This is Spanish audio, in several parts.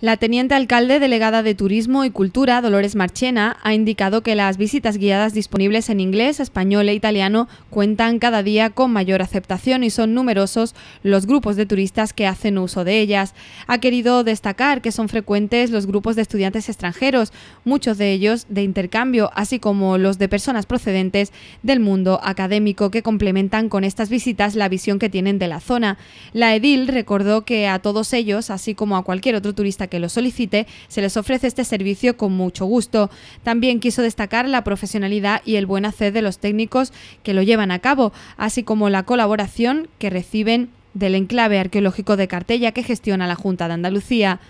La teniente alcalde delegada de Turismo y Cultura, Dolores Marchena, ha indicado que las visitas guiadas disponibles en inglés, español e italiano cuentan cada día con mayor aceptación y son numerosos los grupos de turistas que hacen uso de ellas. Ha querido destacar que son frecuentes los grupos de estudiantes extranjeros, muchos de ellos de intercambio, así como los de personas procedentes del mundo académico que complementan con estas visitas la visión que tienen de la zona. La edil recordó que a todos ellos, así como a cualquier otro turista que lo solicite, se les ofrece este servicio con mucho gusto. También quiso destacar la profesionalidad y el buen hacer de los técnicos que lo llevan a cabo, así como la colaboración que reciben del enclave arqueológico de Cartella que gestiona la Junta de Andalucía.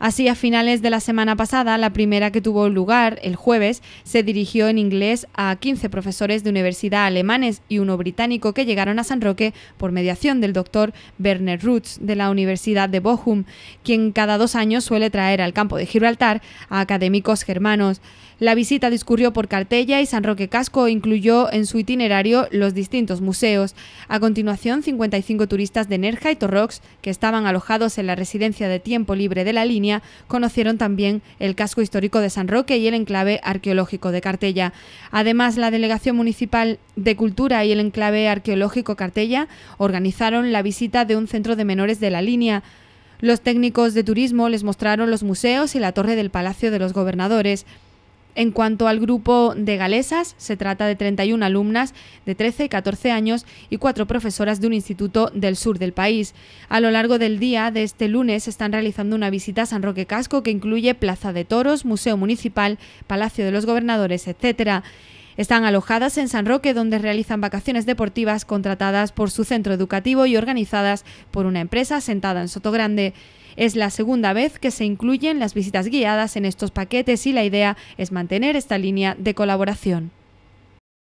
Así, a finales de la semana pasada, la primera que tuvo lugar, el jueves, se dirigió en inglés a 15 profesores de universidad alemanes y uno británico que llegaron a San Roque por mediación del doctor Werner Rutz de la Universidad de Bochum, quien cada dos años suele traer al campo de Gibraltar a académicos germanos. La visita discurrió por Cartella y San Roque Casco e incluyó en su itinerario los distintos museos. A continuación, 55 turistas de Nerja y Torrox, que estaban alojados en la residencia de tiempo libre de la línea, conocieron también el casco histórico de San Roque y el enclave arqueológico de Cartella. Además, la Delegación Municipal de Cultura y el enclave arqueológico Cartella organizaron la visita de un centro de menores de la línea. Los técnicos de turismo les mostraron los museos y la torre del Palacio de los Gobernadores. En cuanto al grupo de galesas, se trata de 31 alumnas de 13 y 14 años y cuatro profesoras de un instituto del sur del país. A lo largo del día de este lunes están realizando una visita a San Roque Casco que incluye Plaza de Toros, Museo Municipal, Palacio de los Gobernadores, etc. Están alojadas en San Roque, donde realizan vacaciones deportivas contratadas por su centro educativo y organizadas por una empresa sentada en Sotogrande. Es la segunda vez que se incluyen las visitas guiadas en estos paquetes y la idea es mantener esta línea de colaboración.